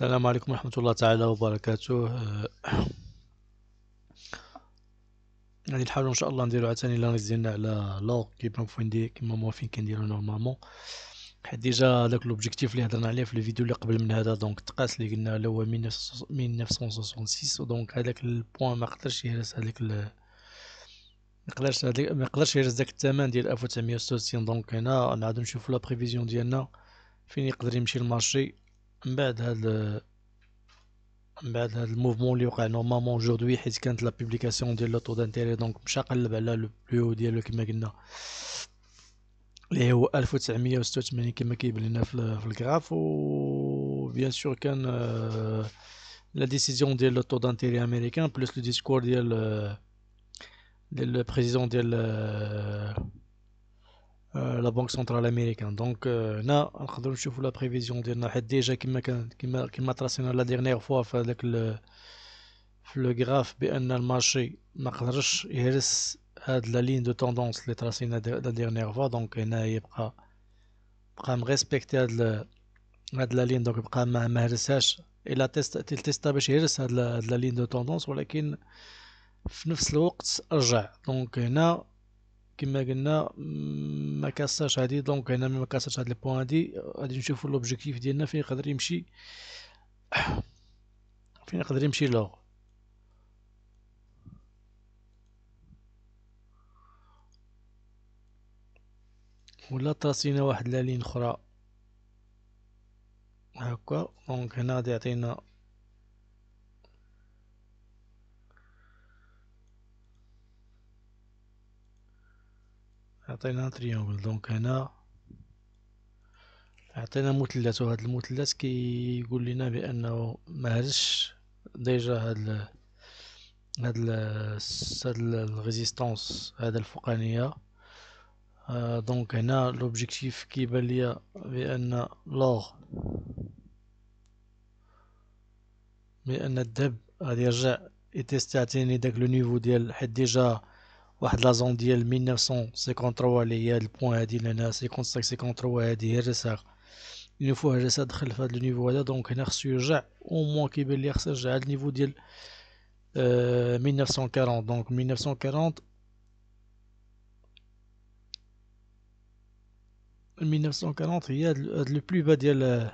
السلام عليكم ورحمة الله تعالى وبركاته آه، غادي نحاولو ان شاء الله نديرو عتاني لا ديالنا على لوغ كيما فين كيما موافين كنديرو نورمالمون حيت ديجا داك لوبجيكتيف اللي هضرنا عليه في الفيديو اللي قبل من هذا دونك تقاس اللي قلنا اللي هو 1966 دونك هذاك البوان ما قدرش يهرس هذاك ال... ما هذاك ماقدرش يهرس داك الثمن ديال 1966 دونك هنا نعاود نشوفو لا بريفيزيون ديالنا فين يقدر يمشي المارشي Badal, le mouvement normalement aujourd'hui, il la publication de d'intérêt Donc, le plus haut, il le Et bien sûr, la décision de d'intérêt américain, plus le discours de la présidente de euh, la banque centrale américaine donc là je vais vous la prévision déjà qui m'a tracé la dernière fois avec le le graphe bien le marché a de la ligne de tendance les tracés la dernière fois donc il va a pas me respecter de la ligne donc il n'y a et la test il testa de la ligne de tendance ou la ligne donc là كما قلنا ما كاسرش هادي دونك هنا ما كاسرش هاد البوان هادي غادي نشوفو لوبجيكتيف ديالنا فين يقدر يمشي فين يقدر يمشي لوغ ولا تراسينا واحد لالين اخرى هكا دونك هنا غادي يعطينا عطينا تريونغل دونك هنا عطينا مثلث وهذا المثلث كيقول لنا بانه ما ديجا هاد هاد هاد الريزيستانس هذا الفوقانيه آه، دونك هنا لوبجيكتيف كيبان ليا بان لوغ بان الدب غادي يرجع يتيستي عطيني داك لو نيفو ديال حيت ديجا La zone d'hier, le 1950 roi, les yels point à dîner c'est contre roi. D'hier, ça une fois le de à le niveau. Voilà donc, n'a reçu au moins qui belir ce j'ai à le niveau d'hier 1940. Donc, 1940, 1940, il a le plus bas la.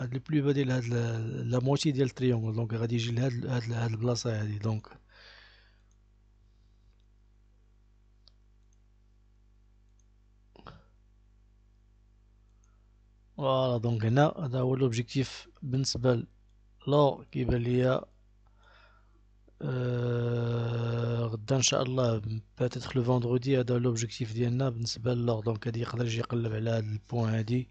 هاد لو با ديال هاد لا موتي ديال التريونغل دونك غادي يجي لهاد هاد هاد البلاصه هادي دونك فوالا دونك هنا هذا هو لوبجيكتيف بالنسبه لو كيبان ليا آه، غدا ان شاء الله باتيتر لو فوندردي هذا لوبجيكتيف ديالنا بالنسبه لو دونك هادي يقدر يجي يقلب على هاد البوان هادي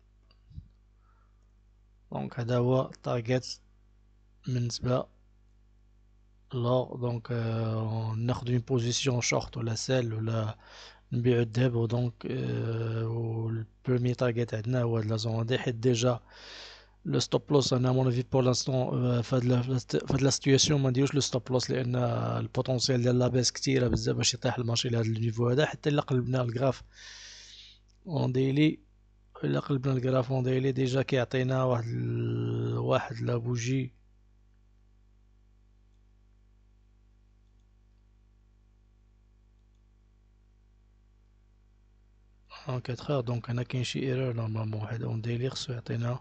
Donc, Target, Minsbla. Là, donc, euh, on a une position short, ou la SEL, ou la ou e donc, le euh, premier Target, On a déjà le stop loss, a hein, mon avis, pour l'instant. Euh, de la situation, on dit le stop loss, le potentiel de la baisse qui est là الا قلبنا الكرافون ديالي ديجا كيعطينا واحد ال... واحد لابوجي ان كاتخير دونك هنا كاين شي ايرور نورمالمون واحد اون ديلي خصو يعطينا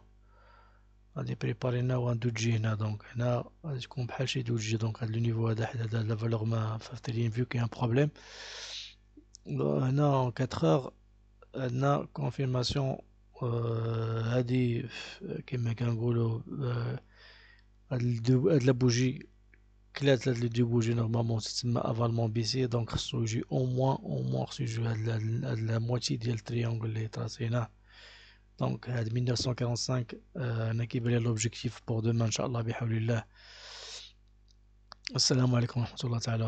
غادي بريباري لنا واحد دوجي هنا دونك هنا غادي تكون بحال شي دوجي دونك هاد نيفو هذا حدا هاد لا فالور ما فافتريين فيو كاين بروبليم هنا اون كاتخير عندنا كونفيرماسيون Elle a dit que la bougie, la clé de la bougie, a bougé normalement avant mon biseau. Donc, ce jour au moins, au moins, je suis à la moitié du triangle qui est tracé. Donc, à 1945, j'ai équilibré l'objectif pour demain. Je suis allé la Salam alaikum sur la taille